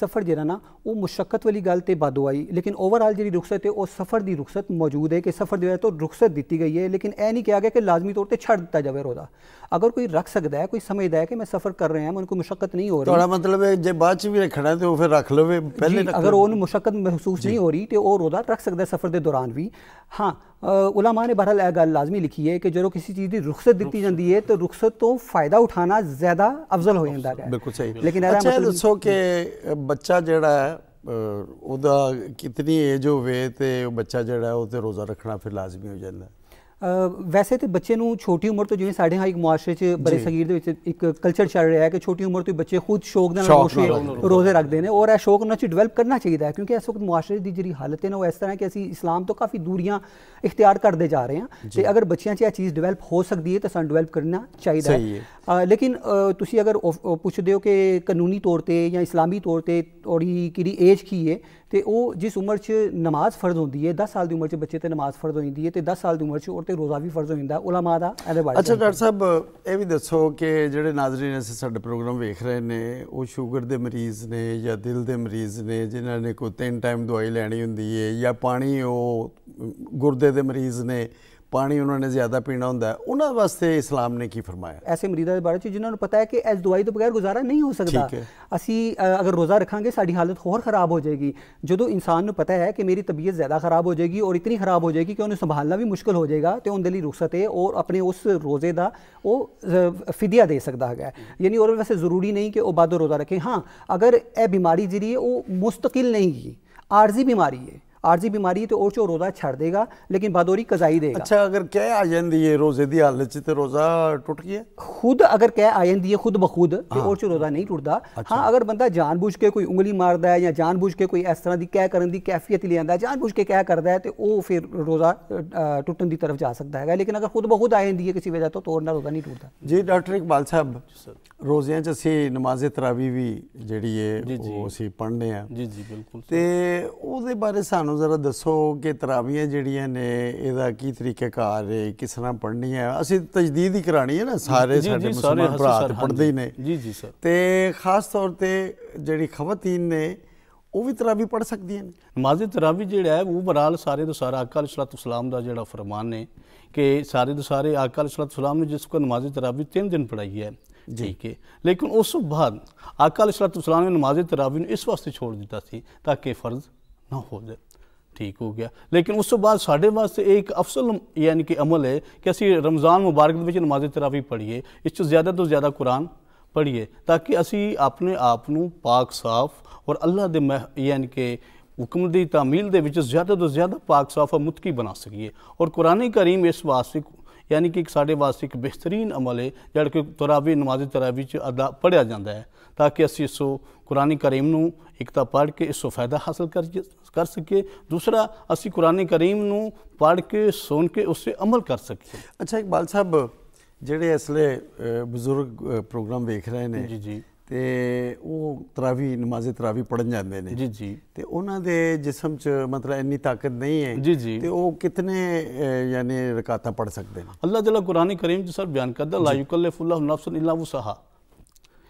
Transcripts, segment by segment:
ਸਫਰ ਜਿਹੜਾ ਨਾ ਉਹ ਮੁਸ਼ਕਲ ਵਾਲੀ ਗੱਲ ਤੇ ਬਾਦੋ ਆਈ ਲੇਕਿਨ ਓਵਰਆਲ ਜਿਹੜੀ ਰੁਖਸਤ ਹੈ ਉਹ ਸਫਰ ਦੀ ਰੁਖਸਤ ਮੌਜੂਦ ਹੈ ਕਿ ਸਫਰ ਦੇ ਤੋਂ ਰੁਖਸਤ ਦਿੱਤੀ ਗਈ ਹੈ ਲੇਕਿਨ ਇਹ ਨਹੀਂ ਕਿਹਾ ਗਿਆ ਕਿ ਲਾਜ਼ਮੀ ਤੌਰ ਤੇ ਛੱਡ ਦਿੱਤਾ ਜਾਵੇ ਰੋਜ਼ਾ ਅਗਰ ਕੋਈ ਰੱਖ ਸਕਦਾ ਹੈ ਕੋਈ ਸਮਝਦਾ ਹੈ ਕਿ ਮੈਂ ਸਫਰ ਕਰ ਰਿਹਾ ਹਾਂ ਮੈਨੂੰ ਕੋਈ ਮੁਸ਼ਕਲ ਨਹੀਂ ਹੋ ਰਹੀ ਤੁਹਾਡਾ ਮਤਲਬ ਹੈ ਜੇ ਬਾਅਦ ਚ ਵੀ ਰੱਖਣਾ ਹੈ ਤੇ ਉਹ ਫਿਰ ਰੱਖ ਲਵੇ ਪਹਿਲੇ ਅਗਰ ਉਹਨੂੰ ਮੁਸ਼ਕਲ ਮਹਿਸੂਸ ਨਹੀਂ ਹੋ ਰਹੀ ਤੇ ਉਹ ਰੋਜ਼ਾ ਰੱਖ ਸਕਦਾ ਸਫਰ ਦੇ ਦੌਰਾਨ ਵੀ हाँ उलामा ने बहरहाल गल लाजमी लिखी है कि जो किसी चीज़ की रुखसत दी जाती है तो रुखसत तो फायदा उठाना ज्यादा अफजल हो जाता है बिल्कुल सही लेकिन अच्छा मतलब दसो कि बच्चा जड़ा कितनी एज हो बच्चा जरा रोज़ा रखना फिर लाजमी हो जाता है ਵੈਸੇ ਤੇ ਬੱਚੇ ਨੂੰ ਛੋਟੀ ਉਮਰ ਤੋਂ ਜਿਵੇਂ ਸਾਡੇ ਹਾਂ ਇੱਕ ਮੁਆਸ਼ਰੇ 'ਚ ਬੜੇ ਸਗੀਰ ਦੇ ਵਿੱਚ ਇੱਕ ਕਲਚਰ ਚੱਲ ਰਿਹਾ ਹੈ ਕਿ ਛੋਟੀ ਉਮਰ ਤੋਂ ਬੱਚੇ ਖੁਦ ਸ਼ੌਕ ਦੇ ਨਾਲ ਰੋਸ਼ੇ ਰੋਜ਼ੇ ਰੱਖਦੇ ਨੇ ਔਰ ਇਹ ਸ਼ੌਕ ਨੂੰ 'ਚ ਡਿਵੈਲਪ ਕਰਨਾ ਚਾਹੀਦਾ ਹੈ ਕਿਉਂਕਿ ਇਸ ਵਕਤ ਮੁਆਸ਼ਰੇ ਦੀ ਜਿਹੜੀ ਹਾਲਤ ਹੈ ਨਾ ਉਹ ਇਸ ਤਰ੍ਹਾਂ ਕਿ ਅਸੀਂ ਇਸਲਾਮ ਤੋਂ ਕਾਫੀ ਦੂਰੀਆਂ ਇਖਤਿਆਰ ਕਰਦੇ ਜਾ ਰਹੇ ਹਾਂ ਤੇ ਅਗਰ ਬੱਚਿਆਂ 'ਚ ਇਹ ਚੀਜ਼ ਡਿਵੈਲਪ ਹੋ ਸਕਦੀ ਹੈ ਤਾਂ ਸਾਨੂੰ ਡਿਵੈਲਪ ਕਰਨਾ ਚਾਹੀਦਾ ਹੈ ਲੇਕਿਨ ਤੁਸੀਂ ਅਗਰ ਪੁੱਛਦੇ ਹੋ ਕਿ ਕਾਨੂੰਨੀ ਤੌਰ ਤੇ ਜਾਂ ਇਸਲਾਮੀ ਤੌਰ ਤੇ ਔੜੀ ਕਿਹੜੀ ਏਜ ਕੀ ਹੈ ਤੇ ਉਹ ਜਿਸ ਉਮਰ 'ਚ ਨਮਾਜ਼ ਫਰਜ਼ ਹੁੰਦੀ ਹੈ 10 ਸਾਲ ਦੀ ਉਮਰ 'ਚ ਬੱਚੇ ਤੇ ਨਮਾਜ਼ ਫਰਜ਼ ਹੋ ਜਾਂਦੀ ਹੈ ਤੇ 10 ਸਾਲ ਦੀ ਉਮਰ 'ਚ ਔਰ ਤੇ ਰੋਜ਼ਾ ਵੀ ਫਰਜ਼ ਹੋ ਜਾਂਦਾ ਉਲਮਾ ਦਾ ਇਹਦੇ ਬਾਰੇ ਅੱਛਾ ਡਾਕਟਰ ਸਾਹਿਬ ਇਹ ਵੀ ਦੱਸੋ ਕਿ ਜਿਹੜੇ ਨਾਜ਼ਰੀਨ ਇਸ ਸਾਡੇ ਪ੍ਰੋਗਰਾਮ ਵੇਖ ਰਹੇ ਨੇ ਉਹ ਸ਼ੂਗਰ ਦੇ ਮਰੀਜ਼ ਨੇ ਜਾਂ ਦਿਲ ਦੇ ਮਰੀਜ਼ ਨੇ ਜਿਨ੍ਹਾਂ ਨੇ ਕੋ ਤਿੰਨ ਟਾਈਮ ਦਵਾਈ ਲੈਣੀ ਹੁੰਦੀ ਹੈ ਜਾਂ ਪਾਣੀ ਉਹ ਗੁਰਦੇ ਦੇ ਮਰੀਜ਼ ਨੇ पानी उन्होंने ज्यादा पीना होंगे उन्होंने वास्ते इस्लाम ने की फरमाया ऐसे मरीजों के बारे में जिन्होंने पता है कि इस दवाई तो बगैर गुजारा नहीं हो सकता असी अगर रोज़ा रखा हालत होर खराब हो जाएगी जो तो इंसान को पता है कि मेरी तबीयत ज़्यादा खराब हो जाएगी और इतनी खराब हो जाएगी कि उन्हें संभालना भी मुश्किल हो जाएगा तो उनके लिए रुखसत है और अपने उस रोज़े का वो फिदिया दे सकता है यानी और वैसे जरूरी नहीं कि वह बाद रोज़ा रखें हाँ अगर यह बीमारी जी मुस्तकिल नहीं गी आरजी बीमारी है आर्जी बीमारी है तो और रोज़ा छड़ देगा लेकिन बहादोरी कजाई देगा अच्छा अगर क्या आयंदी है रोज़े दी हालत तो रोज़ा टूट गया खुद अगर क्या आयंदी है खुद बखुद तो हाँ। और चो रोज़ा नहीं टुटता अच्छा। हाँ अगर बंदा जानबूझ के कोई उंगली मारता है या जानबूझ के कोई इस तरह की कह करने की कैफियत ले आता है जानबूझ के कह करता है तो वो फिर रोज़ा टुटन की तरफ जा सकता है लेकिन अगर खुद बखुद आयंदी है किसी वजह तो तोड़ना रोज़ा नहीं टुटता जी डॉक्टर इकबाल साहब रोज़ियाँ असं नमाज तरावी भी जी पढ़ने हैं जी जी बिल्कुल तो वो बारे सानू ਸਾਨੂੰ ਜ਼ਰਾ ਦੱਸੋ ਕਿ ਤਰਾਵੀਆਂ ਜਿਹੜੀਆਂ ਨੇ ਇਹਦਾ ਕੀ ਤਰੀਕਾਕਾਰ ਹੈ ਕਿਸ ਤਰ੍ਹਾਂ ਪੜ੍ਹਨੀ ਹੈ ਅਸੀਂ ਤਜਦੀਦ ਹੀ ਕਰਾਣੀ ਹੈ ਨਾ ਸਾਰੇ ਸਾਡੇ ਮੁਸਲਮਾਨ ਭਰਾ ਪੜ੍ਹਦੇ ਹੀ ਨੇ ਜੀ ਜੀ ਸਰ ਤੇ ਖਾਸ ਤੌਰ ਤੇ ਜਿਹੜੀ ਖਵਤੀਨ ਨੇ ਉਹ ਵੀ ਤਰਾਵੀ ਪੜ ਸਕਦੀਆਂ ਨੇ ਨਮਾਜ਼ੇ ਤਰਾਵੀ ਜਿਹੜਾ ਹੈ ਉਹ ਬਰਾਲ ਸਾਰੇ ਦਾ ਸਾਰਾ ਆਕਾ ਅਲੈਹਿਸਸਲਾਤੁ ਵਸਲਾਮ ਦਾ ਜਿਹੜਾ ਫਰਮਾਨ ਨੇ ਕਿ ਸਾਰੇ ਦੇ ਸਾਰੇ ਆਕਾ ਅਲੈਹਿਸਸਲਾਤੁ ਵਸਲਾਮ ਨੇ ਜਿਸ ਕੋ ਨਮਾਜ਼ੇ ਤਰਾਵੀ 3 दिन पढ़ाई है ठीक है लेकिन उस तो बाद आका अल्लाम ने नमाज तरावी ने इस वास्ते छोड़ दिता सी ताकि फ़र्ज ना हो जाए ठीक हो ਗਿਆ ਲੇਕਿਨ ਉਸ ਤੋਂ ਬਾਅਦ ਸਾਡੇ ਵਾਸਤੇ ਇਹ ਇੱਕ ਅਫਸਲ ਯਾਨੀ ਕਿ ਅਮਲ ਹੈ ਕਿ ਅਸੀਂ ਰਮਜ਼ਾਨ ਮੁਬਾਰਕ ਦੇ ਵਿੱਚ ਨਮਾਜ਼ ਤਰਾਵੀ ਪੜ੍ਹੀਏ ਇਸ ਤੋਂ ਜ਼ਿਆਦਾ ਤੋਂ ਜ਼ਿਆਦਾ ਕੁਰਾਨ ਪੜ੍ਹੀਏ ਤਾਂ ਕਿ ਅਸੀਂ ਆਪਣੇ ਆਪ ਨੂੰ ਪਾਕ ਸਾਫ਼ ਔਰ ਅੱਲਾਹ ਦੇ ਯਾਨੀ ਕਿ ਹੁਕਮ ਦੀ ਤਾਮੀਲ ਦੇ ਵਿੱਚ ਜ਼ਿਆਦਾ ਤੋਂ ਜ਼ਿਆਦਾ ਪਾਕ ਸਾਫ਼ ਔਰ ਮੁਤਕੀ ਬਣਾ ਸਕੀਏ ਔਰ ਕੁਰਾਨ ਕਰੀਮ ਇਸ ਵਾਸਤੇ ਯਾਨੀ ਕਿ ਸਾਡੇ ਵਾਸਤੇ ਇੱਕ ਬਿਹਤਰੀਨ ਅਮਲ ਹੈ ਜਿਹੜਾ ਕਿ ਤਰਾਵੀ ਨਮਾਜ਼ ਤਰਾਵੀ ਚ ਅਦਾ ਪੜਿਆ ਜਾਂਦਾ ਹੈ ਤਾਂ ਕਿ ਅਸੀਂ ਇਸ ਕੁਰਾਨੀ ਕਰੀਮ ਨੂੰ ਇੱਕ ਤਾਂ ਪੜ੍ਹ ਕੇ ਇਸ ਤੋਂ ਫਾਇਦਾ ਹਾਸਲ ਕਰ ਕਰ ਸਕੀਏ ਦੂਸਰਾ ਅਸੀਂ ਕੁਰਾਨੀ ਕਰੀਮ ਨੂੰ ਪੜ੍ਹ ਕੇ ਸੁਣ ਕੇ ਉਸ ਤੇ ਅਮਲ ਕਰ ਸਕੀਏ ਅੱਛਾ ਇਕਬਾਲ ਸਾਹਿਬ ਜਿਹੜੇ ਅਸਲੇ ਬਜ਼ੁਰਗ ਪ੍ਰੋਗਰਾਮ ਵੇਖ ਰਹੇ ਨੇ ਜੀ ਜੀ ਤੇ ਉਹ ਤਰਾਵੀ ਨਮਾਜ਼ੇ ਤਰਾਵੀ ਪੜਨ ਜਾਂਦੇ ਨੇ ਜੀ ਜੀ ਤੇ ਉਹਨਾਂ ਦੇ ਜਿਸਮ 'ਚ ਮਤਲਬ ਇੰਨੀ ਤਾਕਤ ਨਹੀਂ ਹੈ ਜੀ ਜੀ ਤੇ ਉਹ ਕਿਤਨੇ ਯਾਨੀ ਰਕਾਤਾਂ ਪੜ ਸਕਦੇ ਨੇ ਅੱਲਾਹ ਜਲਾ ਕੁਰਾਨੀ ਕਰੀਮ 'ਚ ਸਰ ਬਿਆਨ ਕਰਦਾ ਲਾ ਯੁਕਲਫੁਲਹੁ ਨਫਸਨ ਇਲਾ ਵਸਹਾ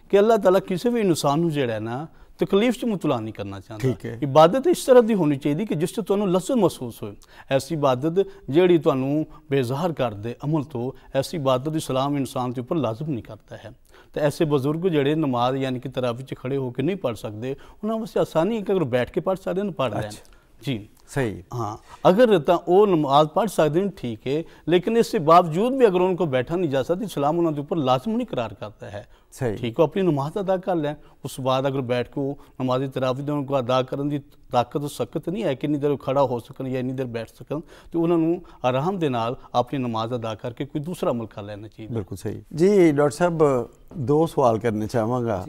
ਕਿ ਅੱਲਾਹ ਤਾਲਾ ਕਿਸੇ ਵੀ ਇਨਸਾਨ ਨੂੰ ਜਿਹੜਾ ਨਾ तकलीफ से मुतला नहीं करना चाहता इबादत इस तरह की होनी चाहिए कि जिस तू लज्जत महसूस हो ऐसी इबादत जी तू बेजार कर दे अमल तो ऐसी इबादत इस्लाम इंसान के उपर लाजम नहीं करता है तो ऐसे बुजुर्ग जड़े नमाज यानी कि तरावी खड़े होकर नहीं पढ़ सकते उन्होंने वैसे आसानी है कि अगर बैठ के पढ़ सकते हैं पढ़ रहे हैं अच्छा। जी सही हाँ अगर वो नमाज पढ़ सकते हैं ठीक है लेकिन इसके बावजूद भी अगर उनको बैठा नहीं जा सकता इस्लाम उन्होंने ऊपर नहीं करार करता है सही ठीक है अपनी नमाज अदा कर लें उस बाद अगर बैठ के वो नमाज तरावी उनको अदा करने की ताकत और सकत नहीं है कि इन्नी देर खड़ा हो सकन या इन्नी देर बैठ सकन तो उन्होंने आराम के नाल अपनी नमाज अदा करके कोई दूसरा अमल कर लेना चाहिए बिल्कुल सही जी डॉक्टर साहब दो सवाल करने चाहवागा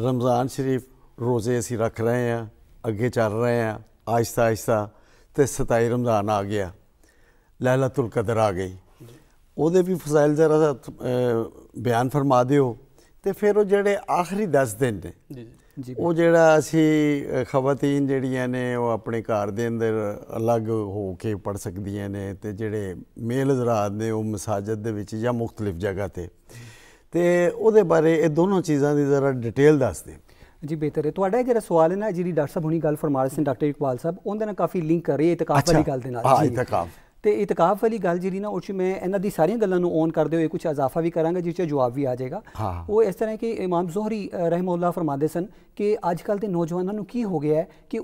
रमज़ान शरीफ रोज़े असी रख रहे हैं अगे चल रहे हैं ਆਹਿਸਤਾ ਆਹਿਸਤਾ ਤੇ 27 ਰਮਜ਼ਾਨ ਆ ਗਿਆ ਲੈਲਤੁਲ ਕਦਰ ਆ ਗਈ ਉਹਦੇ ਵੀ ਫਜ਼ਾਇਲ ਜ਼ਰਾ ਬਿਆਨ ਫਰਮਾ ਦਿਓ ਤੇ ਫਿਰ ਉਹ ਜਿਹੜੇ ਆਖਰੀ 10 ਦਿਨ ਨੇ ਜੀ ਜੀ ਉਹ ਜਿਹੜਾ ਅਸੀਂ ਖਵਤੀਨ ਜਿਹੜੀਆਂ ਨੇ ਉਹ ਆਪਣੇ ਘਰ ਦੇ ਅੰਦਰ ਅਲੱਗ ਹੋ ਕੇ ਪੜ ਸਕਦੀਆਂ ਨੇ ਤੇ ਜਿਹੜੇ ਮੇਲ ਹਜ਼ਰਤ ਨੇ ਉਹ ਮਸਾਜਦ ਦੇ ਵਿੱਚ ਜਾਂ ਮੁxtਲਿਫ ਜਗ੍ਹਾ ਤੇ ਤੇ ਉਹਦੇ ਬਾਰੇ ਇਹ ਦੋਨੋਂ ਚੀਜ਼ਾਂ ਦੀ ਜ਼ਰਾ ਡਿਟੇਲ ਦੱਸ ਦੇ ਜੀ ਬਿਹਤਰ ਹੈ ਤੁਹਾਡਾ ਜਿਹੜਾ ਸਵਾਲ ਹੈ ਨਾ ਜਿਹੜੀ ਡਾਕਟਰ ਸਾਹਿਬ ਹੁਣੀ ਗੱਲ ਫਰਮਾ ਰਹੇ ਸੀ ਡਾਕਟਰ ਇਕਬਾਲ ਸਾਹਿਬ ਉਹਦੇ ਨਾਲ ਕਾਫੀ ਲਿੰਕ ਕਰ ਰਹੀ ਹੈ ਇਤਕਾਫ ਵਾਲੀ ਗੱਲ ਦੇ ਨਾਲ ਜੀ ਹਾਂ ਇਤਕਾਫ ਤੇ ਇਤਕਾਫ ਵਾਲੀ ਗੱਲ ਜਿਹੜੀ ਨਾ ਉਹ ਚ ਮੈਂ ਇਹਨਾਂ ਦੀ ਸਾਰੀਆਂ ਗੱਲਾਂ ਨੂੰ ਔਨ ਕਰਦੇ ਹੋਏ ਕੁਝ ਅਜ਼ਾਫਾ ਵੀ ਕਰਾਂਗਾ ਜਿਸ ਚ ਜਵਾਬ ਵੀ ਆ ਜਾਏਗਾ ਉਹ ਇਸ ਤਰ੍ਹਾਂ ਕਿ ਇਮਾਮ ਜ਼ੋਹਰੀ ਰਹਿਮਹੁਲਲਾ ਫਰਮਾਦੇ ਸਨ ਕਿ ਅੱਜ ਕੱਲ ਦੇ ਨੌਜਵਾਨਾਂ ਨੂੰ ਕੀ ਹੋ ਗਿਆ ਹੈ ਕਿ